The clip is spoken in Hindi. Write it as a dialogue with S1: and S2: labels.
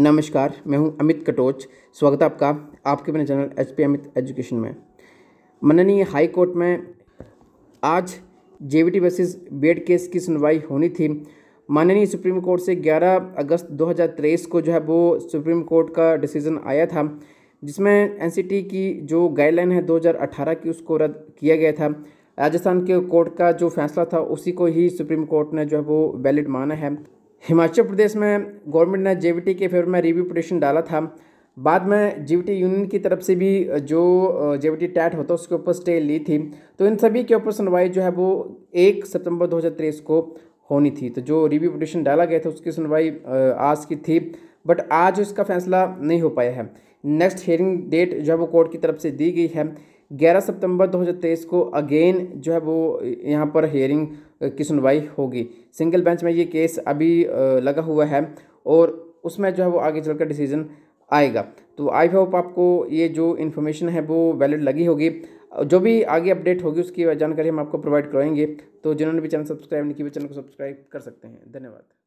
S1: नमस्कार मैं हूं अमित कटोच स्वागत है आपका आपके अपने channel H P Amit education में माननीय हाई कोर्ट में आज J V T versus BEd case की सुनवाई होनी थी माननीय सुप्रीम कोर्ट से 11 अगस्त 2023 को जो है वो सुप्रीम कोर्ट का डिसीज़न आया था जिसमें एन की जो गाइडलाइन है 2018 की उसको रद्द किया गया था राजस्थान के कोर्ट का जो फैसला था उसी को ही सुप्रीम कोर्ट ने जो है वो वैलिड माना है हिमाचल प्रदेश में गवर्नमेंट ने जे के फेवर में रिव्यू पटिशन डाला था बाद में जे यूनियन की तरफ से भी जो जे वी टैट होता है उसके ऊपर स्टे ली थी तो इन सभी के ऊपर सुनवाई जो है वो एक सितंबर 2023 को होनी थी तो जो रिव्यू पटिशन डाला गया था उसकी सुनवाई आज की थी बट आज इसका फैसला नहीं हो पाया है नेक्स्ट हेयरिंग डेट जो है वो कोर्ट की तरफ से दी गई है ग्यारह सितंबर दो को अगेन जो है वो यहाँ पर हेयरिंग की सुनवाई होगी सिंगल बेंच में ये केस अभी लगा हुआ है और उसमें जो है वो आगे चलकर डिसीजन आएगा तो आई होप आपको ये जो इन्फॉर्मेशन है वो वैलिड लगी होगी जो भी आगे अपडेट होगी उसकी जानकारी हम आपको प्रोवाइड करवाएंगे तो जिन्होंने भी चैनल सब्सक्राइब नहीं किया चैनल को सब्सक्राइब कर सकते हैं धन्यवाद